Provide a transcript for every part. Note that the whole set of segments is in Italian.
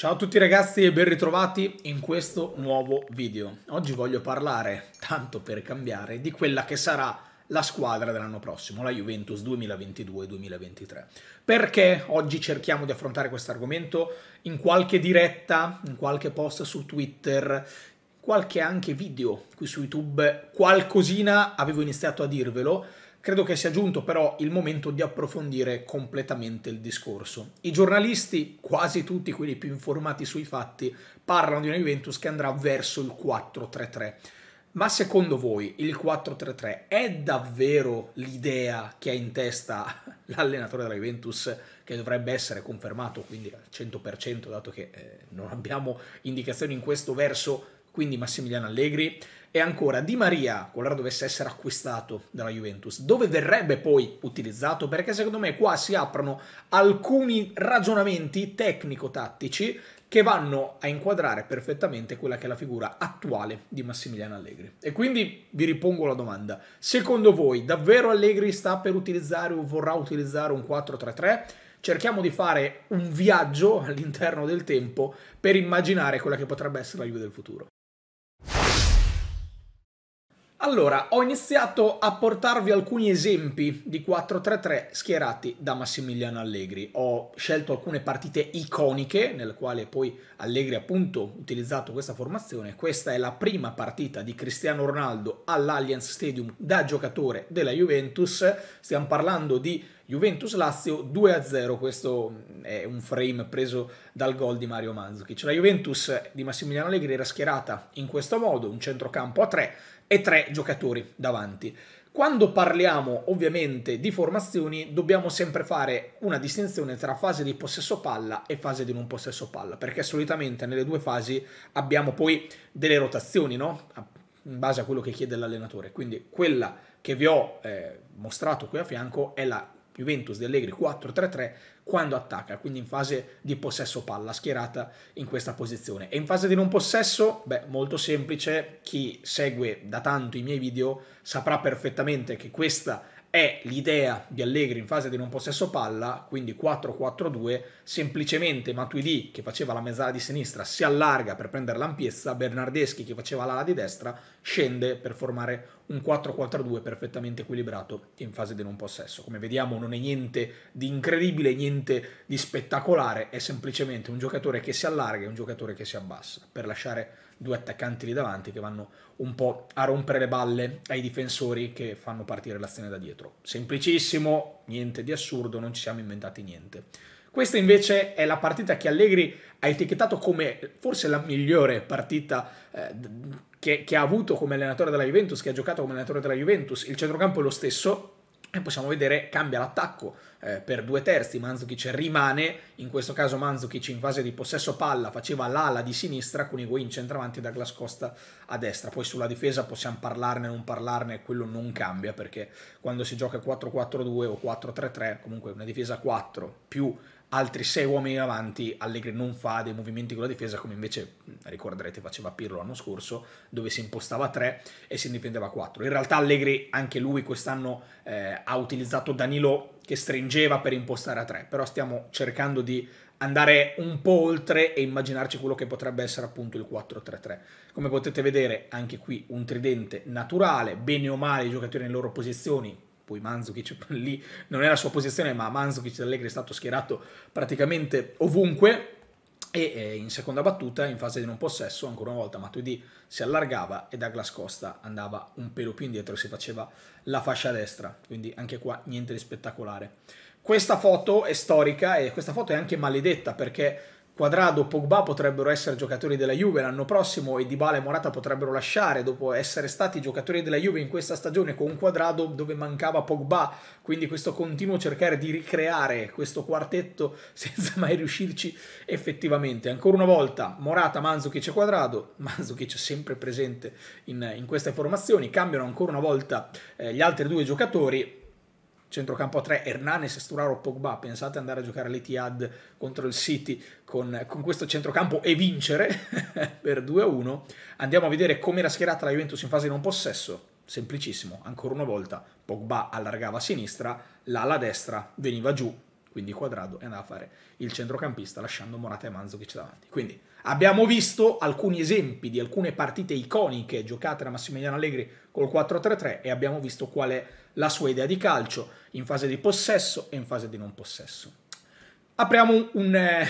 Ciao a tutti ragazzi e ben ritrovati in questo nuovo video. Oggi voglio parlare, tanto per cambiare, di quella che sarà la squadra dell'anno prossimo, la Juventus 2022-2023. Perché oggi cerchiamo di affrontare questo argomento in qualche diretta, in qualche post su Twitter, qualche anche video qui su YouTube, qualcosina avevo iniziato a dirvelo, Credo che sia giunto però il momento di approfondire completamente il discorso. I giornalisti, quasi tutti quelli più informati sui fatti, parlano di una Juventus che andrà verso il 4-3-3. Ma secondo voi il 4-3-3 è davvero l'idea che ha in testa l'allenatore della Juventus che dovrebbe essere confermato quindi al 100% dato che eh, non abbiamo indicazioni in questo verso, quindi Massimiliano Allegri? E ancora, Di Maria, qualora dovesse essere acquistato dalla Juventus, dove verrebbe poi utilizzato? Perché secondo me qua si aprono alcuni ragionamenti tecnico-tattici che vanno a inquadrare perfettamente quella che è la figura attuale di Massimiliano Allegri. E quindi vi ripongo la domanda, secondo voi davvero Allegri sta per utilizzare o vorrà utilizzare un 4-3-3? Cerchiamo di fare un viaggio all'interno del tempo per immaginare quella che potrebbe essere la Juve del futuro. Allora, ho iniziato a portarvi alcuni esempi di 4-3-3 schierati da Massimiliano Allegri. Ho scelto alcune partite iconiche, nel quale poi Allegri appunto ha utilizzato questa formazione. Questa è la prima partita di Cristiano Ronaldo all'Allianz Stadium da giocatore della Juventus. Stiamo parlando di Juventus-Lazio 2-0, questo è un frame preso dal gol di Mario Mandzukic. La Juventus di Massimiliano Allegri era schierata in questo modo, un centrocampo a 3, e tre giocatori davanti. Quando parliamo ovviamente di formazioni dobbiamo sempre fare una distinzione tra fase di possesso palla e fase di non possesso palla, perché solitamente nelle due fasi abbiamo poi delle rotazioni, no? In base a quello che chiede l'allenatore. Quindi quella che vi ho eh, mostrato qui a fianco è la Juventus di Allegri 4-3-3 quando attacca, quindi in fase di possesso palla, schierata in questa posizione. E in fase di non possesso, beh, molto semplice, chi segue da tanto i miei video saprà perfettamente che questa è l'idea di Allegri in fase di non possesso palla, quindi 4-4-2, semplicemente Matuidi che faceva la mezzala di sinistra si allarga per prendere l'ampiezza, Bernardeschi che faceva l'ala di destra scende per formare un 4-4-2 perfettamente equilibrato in fase di non possesso. Come vediamo non è niente di incredibile, niente di spettacolare, è semplicemente un giocatore che si allarga e un giocatore che si abbassa per lasciare due attaccanti lì davanti che vanno un po' a rompere le balle ai difensori che fanno partire l'azione da dietro. Semplicissimo, niente di assurdo, non ci siamo inventati niente. Questa invece è la partita che Allegri ha etichettato come forse la migliore partita eh, che, che ha avuto come allenatore della Juventus, che ha giocato come allenatore della Juventus. Il centrocampo è lo stesso, e possiamo vedere cambia l'attacco eh, per due terzi, Manzukic rimane, in questo caso Manzukic in fase di possesso palla faceva l'ala di sinistra con Higuain centravanti da Douglas Costa a destra, poi sulla difesa possiamo parlarne o non parlarne, quello non cambia perché quando si gioca 4-4-2 o 4-3-3, comunque una difesa 4 più altri sei uomini avanti, Allegri non fa dei movimenti con la difesa come invece ricorderete faceva Pirlo l'anno scorso, dove si impostava a tre e si difendeva a quattro. In realtà Allegri anche lui quest'anno eh, ha utilizzato Danilo che stringeva per impostare a tre, però stiamo cercando di andare un po' oltre e immaginarci quello che potrebbe essere appunto il 4-3-3. Come potete vedere anche qui un tridente naturale, bene o male i giocatori nelle loro posizioni, poi Manzukic lì non è la sua posizione, ma Manzukic Allegri è stato schierato praticamente ovunque e in seconda battuta in fase di non possesso ancora una volta Matuidi si allargava e Douglas Costa andava un pelo più indietro e si faceva la fascia destra quindi anche qua niente di spettacolare questa foto è storica e questa foto è anche maledetta perché Quadrado, Pogba potrebbero essere giocatori della Juve l'anno prossimo e Dybala e Morata potrebbero lasciare dopo essere stati giocatori della Juve in questa stagione con un Quadrado dove mancava Pogba, quindi questo continuo cercare di ricreare questo quartetto senza mai riuscirci effettivamente. Ancora una volta Morata, Manzukic e Quadrado, Manzukic sempre presente in, in queste formazioni, cambiano ancora una volta eh, gli altri due giocatori centrocampo a 3, Hernanes, Sturaro, Pogba, pensate andare a giocare l'Etihad contro il City con, con questo centrocampo e vincere per 2-1. Andiamo a vedere come era schierata la Juventus in fase non possesso, semplicissimo, ancora una volta Pogba allargava a sinistra, l'ala destra veniva giù, quindi Quadrado e andava a fare il centrocampista lasciando Morata e Manzovic davanti. Quindi abbiamo visto alcuni esempi di alcune partite iconiche giocate da Massimiliano Allegri col 4-3-3 e abbiamo visto qual è la sua idea di calcio in fase di possesso e in fase di non possesso. Apriamo un, un, eh,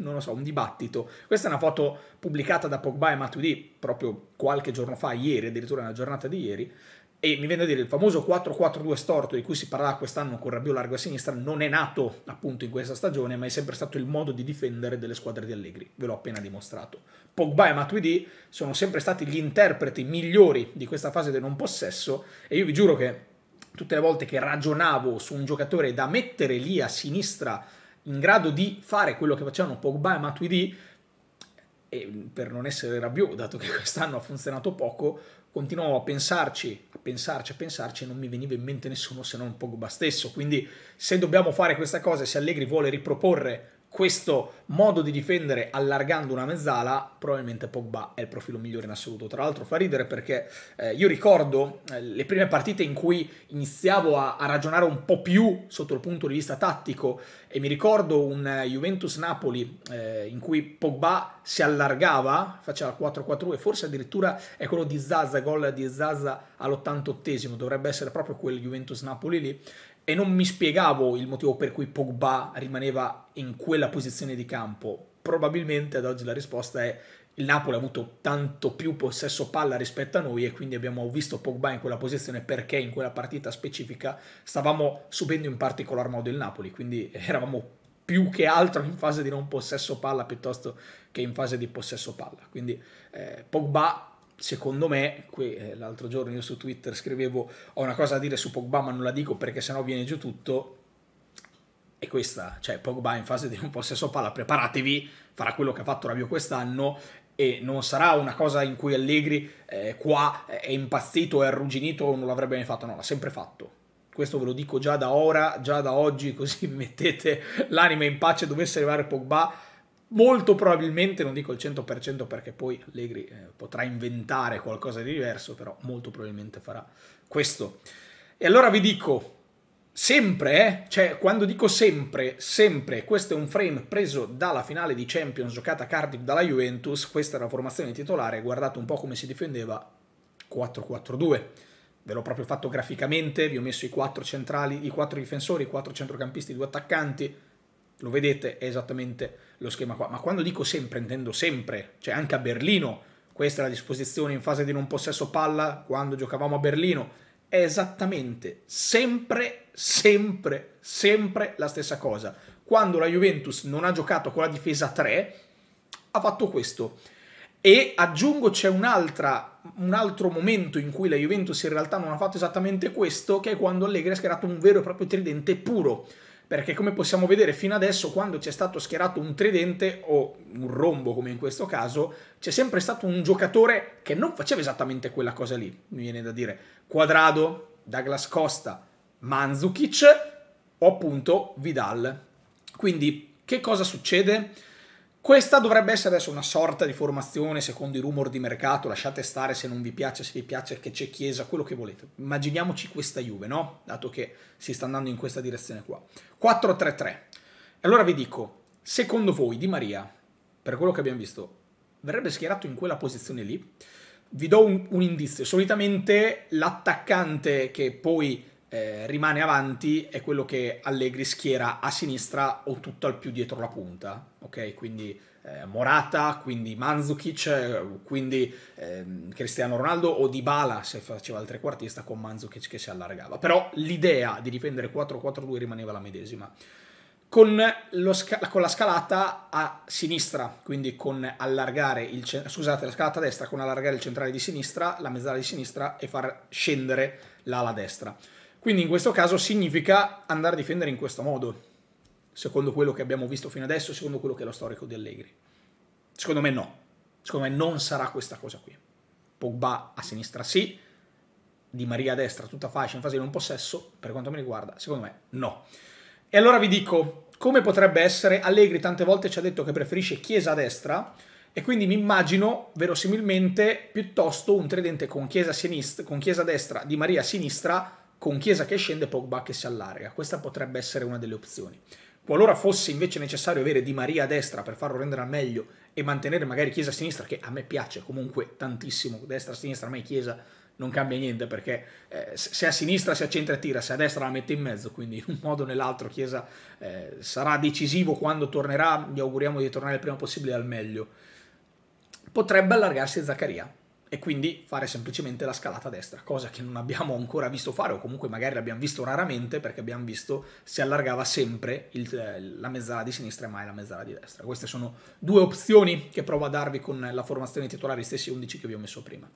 un, so, un dibattito. Questa è una foto pubblicata da Pogba e Matuidi proprio qualche giorno fa, ieri, addirittura nella giornata di ieri, e mi viene a dire il famoso 4-4-2 storto di cui si parlerà quest'anno con Rabiot largo a sinistra non è nato appunto in questa stagione ma è sempre stato il modo di difendere delle squadre di Allegri ve l'ho appena dimostrato Pogba e Matuidi sono sempre stati gli interpreti migliori di questa fase del non possesso e io vi giuro che tutte le volte che ragionavo su un giocatore da mettere lì a sinistra in grado di fare quello che facevano Pogba e Matuidi, e mm, per non essere rabbioso, dato che quest'anno ha funzionato poco, continuavo a pensarci, a pensarci, a pensarci e non mi veniva in mente nessuno se non Pogba stesso. Quindi se dobbiamo fare questa cosa, se Allegri vuole riproporre questo modo di difendere allargando una mezzala, probabilmente Pogba è il profilo migliore in assoluto. Tra l'altro fa ridere perché eh, io ricordo eh, le prime partite in cui iniziavo a, a, ragionare un po' più sotto il punto di vista tattico e mi ricordo un uh, Juventus-Napoli eh, in cui Pogba si allargava, faceva 4-4-2, forse addirittura è quello di Zaza, gol di Zaza all'88esimo, dovrebbe essere proprio quel Juventus-Napoli lì, e non mi spiegavo il motivo per cui Pogba rimaneva in quella posizione di campo. Probabilmente ad oggi la risposta è il Napoli ha avuto tanto più possesso palla rispetto a noi e quindi abbiamo visto Pogba in quella posizione perché in quella partita specifica stavamo subendo in particolar modo il Napoli, quindi eravamo più che altro in fase di non possesso palla piuttosto che in fase di possesso palla. Quindi eh, Pogba secondo me, qui eh, l'altro giorno io su Twitter scrivevo ho una cosa da dire su Pogba ma non la dico perché sennò viene giù tutto, è questa, cioè Pogba in fase di un possesso palla, preparatevi, farà quello che ha fatto Rabio quest'anno e non sarà una cosa in cui Allegri eh, qua eh, è impazzito, è arrugginito o non l'avrebbe mai fatto, no, l'ha sempre fatto. Questo ve lo dico già da ora, già da oggi, così mettete l'anima in pace dovesse arrivare Pogba molto probabilmente, non dico il 100% perché poi Allegri eh, potrà inventare qualcosa di diverso, però molto probabilmente farà questo. E allora vi dico, sempre, eh, cioè quando dico sempre, sempre, questo è un frame preso dalla finale di Champions giocata a Cardiff dalla Juventus, questa era la formazione titolare, guardate un po' come si difendeva, 4-4-2. Ve l'ho proprio fatto graficamente, vi ho messo i 4 centrali, i 4 difensori, i 4 centrocampisti, i 2 attaccanti, lo vedete, è esattamente lo schema qua. Ma quando dico sempre, intendo sempre, cioè anche a Berlino, questa è la disposizione in fase di non possesso palla quando giocavamo a Berlino, è esattamente sempre, sempre, sempre la stessa cosa. Quando la Juventus non ha giocato con la difesa 3, ha fatto questo. E aggiungo c'è un, un altro momento in cui la Juventus in realtà non ha fatto esattamente questo, che è quando Allegri ha schierato un vero e proprio tridente puro perché come possiamo vedere fino adesso quando c'è stato schierato un tridente o un rombo come in questo caso c'è sempre stato un giocatore che non faceva esattamente quella cosa lì, mi viene da dire Quadrado, Douglas Costa, Mandzukic o appunto Vidal. Quindi che cosa succede? Questa dovrebbe essere adesso una sorta di formazione secondo i rumor di mercato, lasciate stare se non vi piace, se vi piace che c'è Chiesa, quello che volete. Immaginiamoci questa Juve, no? Dato che si sta andando in questa direzione qua. 4-3-3. Allora vi dico, secondo voi Di Maria, per quello che abbiamo visto, verrebbe schierato in quella posizione lì? Vi do un, un indizio, solitamente l'attaccante che poi eh, rimane avanti è quello che Allegri schiera a sinistra o tutto al più dietro la punta, ok? Quindi eh, Morata, quindi Manzukic, eh, quindi ehm, Cristiano Ronaldo o Dybala se faceva il trequartista con Manzukic che si allargava. Però l'idea di difendere 4-4-2 rimaneva la medesima. Con, con, la scalata a sinistra, quindi con allargare il scusate, la scalata a destra con allargare il centrale di sinistra, la mezzala di sinistra e far scendere l'ala destra. Quindi in questo caso significa andare a difendere in questo modo, secondo quello che abbiamo visto fino adesso, secondo quello che è lo storico di Allegri. Secondo me no, secondo me non sarà questa cosa qui. Pogba a sinistra sì, Di Maria a destra tutta fascia in fase di non possesso, per quanto mi riguarda, secondo me no. E allora vi dico, come potrebbe essere? Allegri tante volte ci ha detto che preferisce Chiesa a destra, e quindi mi immagino verosimilmente piuttosto un tridente con chiesa, sinistra, con chiesa destra, di Maria a sinistra con Chiesa che scende e Pogba che si allarga. Questa potrebbe essere una delle opzioni. Qualora fosse invece necessario avere Di Maria a destra per farlo rendere al meglio e mantenere magari Chiesa a sinistra, che a me piace comunque tantissimo, destra-sinistra, mai Chiesa non cambia niente perché eh, se a sinistra si accentra e tira, se a destra la mette in mezzo, quindi in un modo o nell'altro Chiesa eh, sarà decisivo quando tornerà, gli auguriamo di tornare il prima possibile al meglio. Potrebbe allargarsi Zaccaria, e quindi fare semplicemente la scalata a destra, cosa che non abbiamo ancora visto fare o comunque magari l'abbiamo visto raramente perché abbiamo visto si allargava sempre il, eh, la mezzala di sinistra e mai la mezzala di destra. Queste sono due opzioni che provo a darvi con la formazione titolare, gli stessi 11 che vi ho messo prima.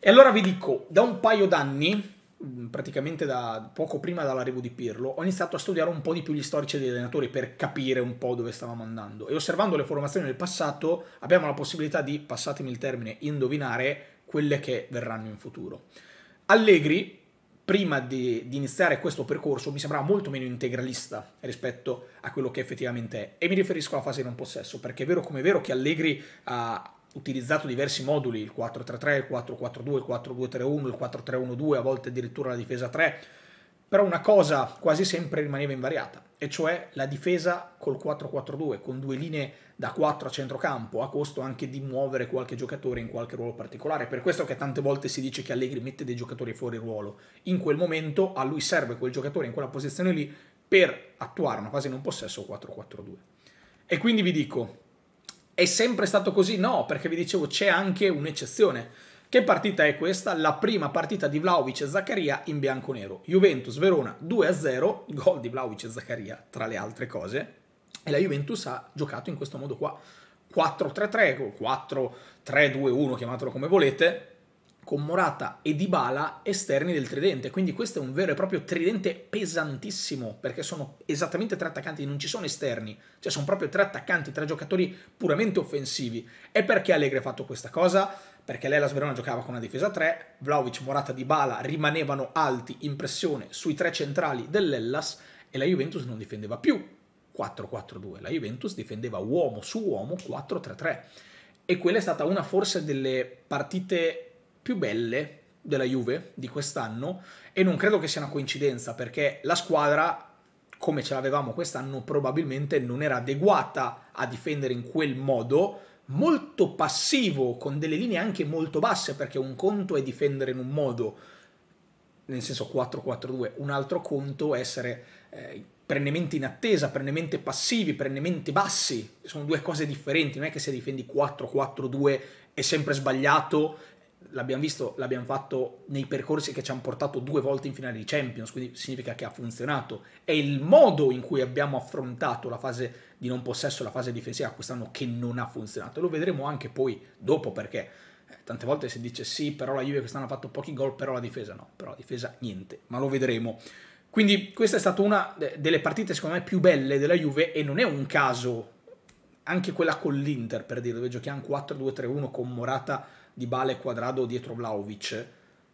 E allora vi dico, da un paio d'anni Mm, praticamente da poco prima dell'arrivo di Pirlo, ho iniziato a studiare un po' di più gli storici degli allenatori per capire un po' dove stavamo andando. E osservando le formazioni del passato, abbiamo la possibilità di, passatemi il termine, indovinare quelle che verranno in futuro. Allegri, prima di, di iniziare questo percorso, mi sembrava molto meno integralista rispetto a quello che effettivamente è. E mi riferisco alla fase di non possesso, perché è vero come è vero che Allegri ha utilizzato diversi moduli, il 4-3-3, il 4-4-2, il 4-2-3-1, il 4-3-1-2, a volte addirittura la difesa 3, però una cosa quasi sempre rimaneva invariata, e cioè la difesa col 4-4-2, con due linee da 4 a centrocampo, a costo anche di muovere qualche giocatore in qualche ruolo particolare. Per questo che tante volte si dice che Allegri mette dei giocatori fuori ruolo. In quel momento a lui serve quel giocatore in quella posizione lì per attuare una fase in un possesso 4-4-2. E quindi vi dico, è sempre stato così? No, perché vi dicevo c'è anche un'eccezione. Che partita è questa? La prima partita di Vlaovic e Zaccaria in bianco-nero. Juventus Verona 2-0, gol di Vlaovic e Zaccaria tra le altre cose. E la Juventus ha giocato in questo modo qua. 4-3-3, 4-3-2-1, chiamatelo come volete, con Morata e Dybala esterni del tridente, quindi questo è un vero e proprio tridente pesantissimo, perché sono esattamente tre attaccanti, non ci sono esterni, cioè sono proprio tre attaccanti, tre giocatori puramente offensivi. E perché Allegri ha fatto questa cosa? Perché lei la Sverona giocava con una difesa 3, Vlaovic, Morata, Dybala rimanevano alti in pressione sui tre centrali dell'Ellas e la Juventus non difendeva più 4-4-2, la Juventus difendeva uomo su uomo 4-3-3. E quella è stata una forse delle partite più belle della Juve di quest'anno e non credo che sia una coincidenza perché la squadra come ce l'avevamo quest'anno probabilmente non era adeguata a difendere in quel modo molto passivo con delle linee anche molto basse perché un conto è difendere in un modo nel senso 4-4-2 un altro conto è essere eh, perennemente in attesa, perennemente passivi, perennemente bassi, sono due cose differenti, non è che se difendi 4-4-2 è sempre sbagliato l'abbiamo visto, l'abbiamo fatto nei percorsi che ci hanno portato due volte in finale di Champions, quindi significa che ha funzionato. È il modo in cui abbiamo affrontato la fase di non possesso, la fase difensiva quest'anno che non ha funzionato. Lo vedremo anche poi dopo perché eh, tante volte si dice sì, però la Juve quest'anno ha fatto pochi gol, però la difesa no, però la difesa niente, ma lo vedremo. Quindi questa è stata una delle partite secondo me più belle della Juve e non è un caso anche quella con l'Inter per dire dove giochiamo 4-2-3-1 con Morata di Bale Quadrado dietro Vlaovic,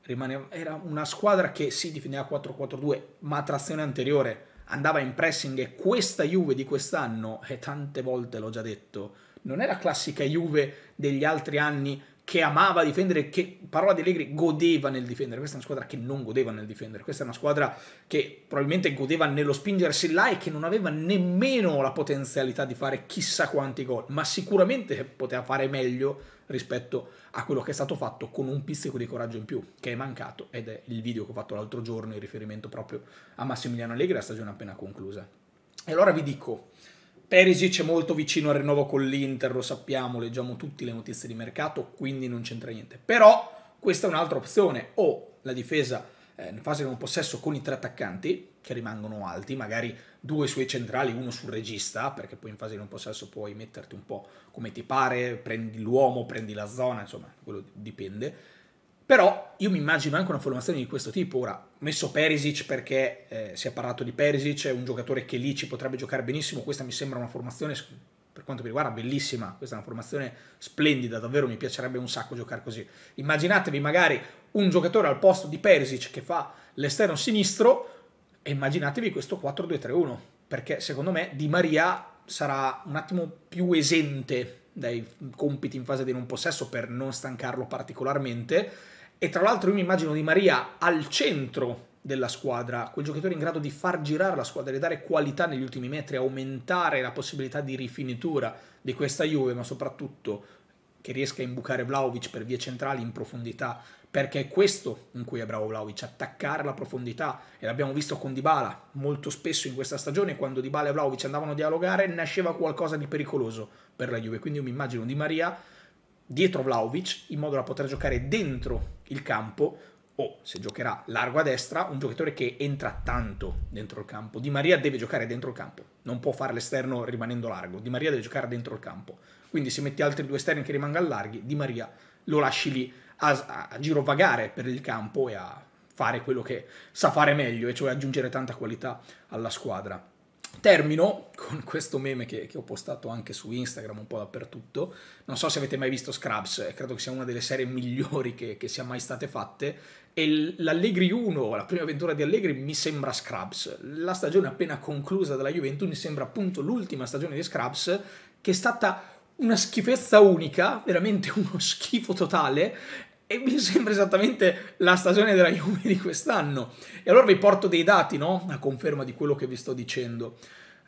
rimaneva, era una squadra che si definiva 4-4-2, ma a trazione anteriore andava in pressing e questa Juve di quest'anno, e tante volte l'ho già detto, non è la classica Juve degli altri anni che amava difendere, che parola di Allegri godeva nel difendere. Questa è una squadra che non godeva nel difendere. Questa è una squadra che probabilmente godeva nello spingersi là e che non aveva nemmeno la potenzialità di fare chissà quanti gol, ma sicuramente poteva fare meglio rispetto a quello che è stato fatto con un pizzico di coraggio in più che è mancato ed è il video che ho fatto l'altro giorno in riferimento proprio a Massimiliano Allegri la stagione appena conclusa. E allora vi dico Perisic è molto vicino al rinnovo con l'Inter, lo sappiamo, leggiamo tutti le notizie di mercato, quindi non c'entra niente. Però questa è un'altra opzione, o la difesa eh, in fase di un possesso con i tre attaccanti, che rimangono alti, magari due sui centrali, uno sul regista, perché poi in fase di un possesso puoi metterti un po' come ti pare, prendi l'uomo, prendi la zona, insomma, quello dipende però io mi immagino anche una formazione di questo tipo. Ora, ho messo Perisic perché eh, si è parlato di Perisic, è un giocatore che lì ci potrebbe giocare benissimo. Questa mi sembra una formazione, per quanto mi riguarda, bellissima. Questa è una formazione splendida, davvero mi piacerebbe un sacco giocare così. Immaginatevi magari un giocatore al posto di Perisic che fa l'esterno sinistro e immaginatevi questo 4-2-3-1, perché secondo me Di Maria sarà un attimo più esente dai compiti in fase di non possesso per non stancarlo particolarmente e tra l'altro io mi immagino Di Maria al centro della squadra, quel giocatore in grado di far girare la squadra, di dare qualità negli ultimi metri, aumentare la possibilità di rifinitura di questa Juve, ma soprattutto che riesca a imbucare Vlaovic per vie centrali in profondità, perché è questo in cui è bravo Vlaovic, attaccare la profondità, e l'abbiamo visto con Dybala, molto spesso in questa stagione quando Dybala e Vlaovic andavano a dialogare nasceva qualcosa di pericoloso per la Juve, quindi io mi immagino Di Maria dietro Vlaovic in modo da poter giocare dentro il campo o se giocherà largo a destra un giocatore che entra tanto dentro il campo. Di Maria deve giocare dentro il campo, non può fare l'esterno rimanendo largo, Di Maria deve giocare dentro il campo. Quindi se metti altri due esterni che rimangano larghi, Di Maria lo lasci lì a, a girovagare per il campo e a fare quello che sa fare meglio, e cioè aggiungere tanta qualità alla squadra. Termino con questo meme che, che, ho postato anche su Instagram, un po' dappertutto. Non so se avete mai visto Scrubs, eh, credo che sia una delle serie migliori che, che sia mai state fatte. E l'Allegri 1, la prima avventura di Allegri, mi sembra Scrubs. La stagione appena conclusa dalla Juventus mi sembra appunto l'ultima stagione di Scrubs, che è stata una schifezza unica, veramente uno schifo totale, e mi sembra esattamente la stagione della Juve di quest'anno. E allora vi porto dei dati, no? A conferma di quello che vi sto dicendo.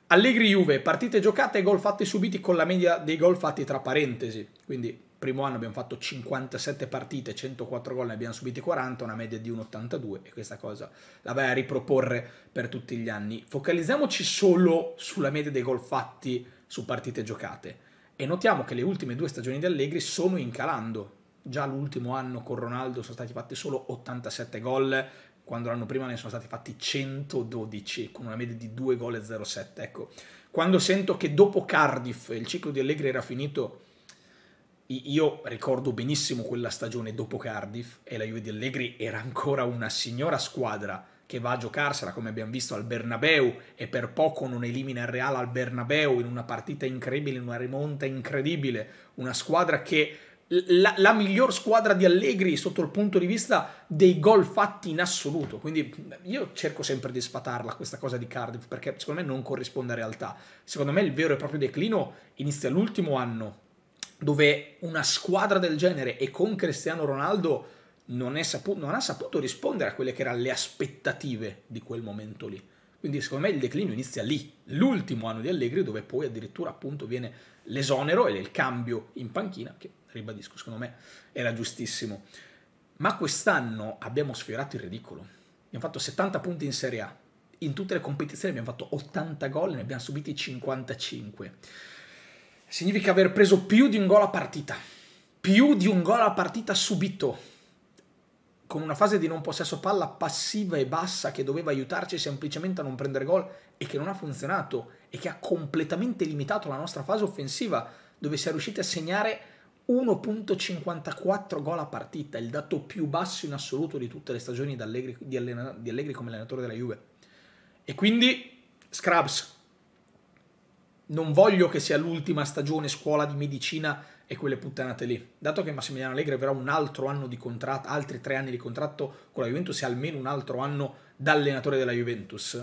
Allegri Juve, partite giocate e gol fatti subiti con la media dei gol fatti tra parentesi. Quindi primo anno abbiamo fatto 57 partite, 104 gol, ne abbiamo subiti 40, una media di 1,82 e questa cosa la vai a riproporre per tutti gli anni. Focalizziamoci solo sulla media dei gol fatti su partite giocate e notiamo che le ultime due stagioni di Allegri sono incalando, già l'ultimo anno con Ronaldo sono stati fatti solo 87 gol, quando l'anno prima ne sono stati fatti 112, con una media di 2 gol e 0,7. Ecco, quando sento che dopo Cardiff il ciclo di Allegri era finito, io ricordo benissimo quella stagione dopo Cardiff e la Juve di Allegri era ancora una signora squadra che va a giocarsela, come abbiamo visto al Bernabeu, e per poco non elimina il Real al Bernabeu in una partita incredibile, in una rimonta incredibile, una squadra che la, la, miglior squadra di Allegri sotto il punto di vista dei gol fatti in assoluto. Quindi io cerco sempre di sfatarla questa cosa di Cardiff perché secondo me non corrisponde a realtà. Secondo me il vero e proprio declino inizia l'ultimo anno dove una squadra del genere e con Cristiano Ronaldo non, non ha saputo rispondere a quelle che erano le aspettative di quel momento lì. Quindi secondo me il declino inizia lì, l'ultimo anno di Allegri dove poi addirittura appunto viene l'esonero e il cambio in panchina che ribadisco secondo me era giustissimo. Ma quest'anno abbiamo sfiorato il ridicolo. Abbiamo fatto 70 punti in Serie A. In tutte le competizioni abbiamo fatto 80 gol e ne abbiamo subiti 55. Significa aver preso più di un gol a partita. Più di un gol a partita subito con una fase di non possesso palla passiva e bassa che doveva aiutarci semplicemente a non prendere gol e che non ha funzionato e che ha completamente limitato la nostra fase offensiva dove si è riusciti a segnare 1.54 gol a partita, il dato più basso in assoluto di tutte le stagioni di Allegri, di Allegri come allenatore della Juve. E quindi, Scrubs, non voglio che sia l'ultima stagione scuola di medicina e quelle puttanate lì. Dato che Massimiliano Allegri avrà un altro anno di contratto, altri tre anni di contratto con la Juventus e almeno un altro anno da allenatore della Juventus,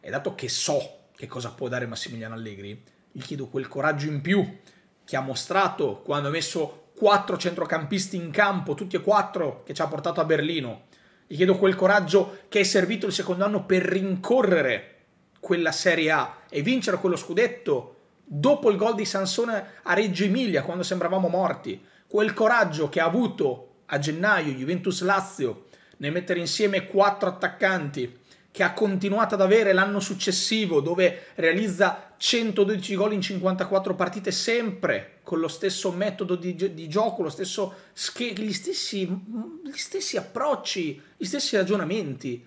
e dato che so che cosa può dare Massimiliano Allegri, gli chiedo quel coraggio in più che ha mostrato quando ha messo quattro centrocampisti in campo, tutti e quattro, che ci ha portato a Berlino. Gli chiedo quel coraggio che è servito il secondo anno per rincorrere quella Serie A e vincere quello scudetto dopo il gol di Sansone a Reggio Emilia, quando sembravamo morti, quel coraggio che ha avuto a gennaio Juventus Lazio nel mettere insieme quattro attaccanti, che ha continuato ad avere l'anno successivo, dove realizza 112 gol in 54 partite, sempre con lo stesso metodo di, di gioco, stesso gli, stessi, gli stessi approcci, gli stessi ragionamenti,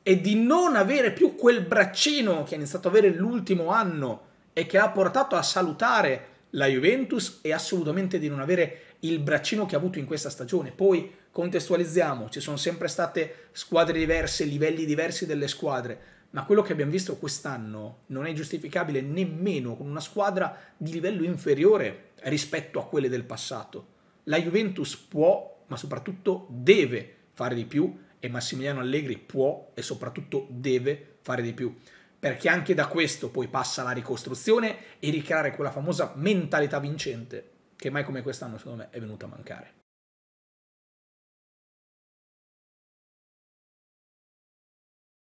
e di non avere più quel braccino che ha iniziato ad avere l'ultimo anno e che ha portato a salutare la Juventus e assolutamente di non avere il braccino che ha avuto in questa stagione. Poi contestualizziamo, ci sono sempre state squadre diverse, livelli diversi delle squadre, ma quello che abbiamo visto quest'anno non è giustificabile nemmeno con una squadra di livello inferiore rispetto a quelle del passato. La Juventus può, ma soprattutto deve fare di più e Massimiliano Allegri può e soprattutto deve fare di più perché anche da questo poi passa la ricostruzione e ricreare quella famosa mentalità vincente che mai come quest'anno secondo me è venuta a mancare.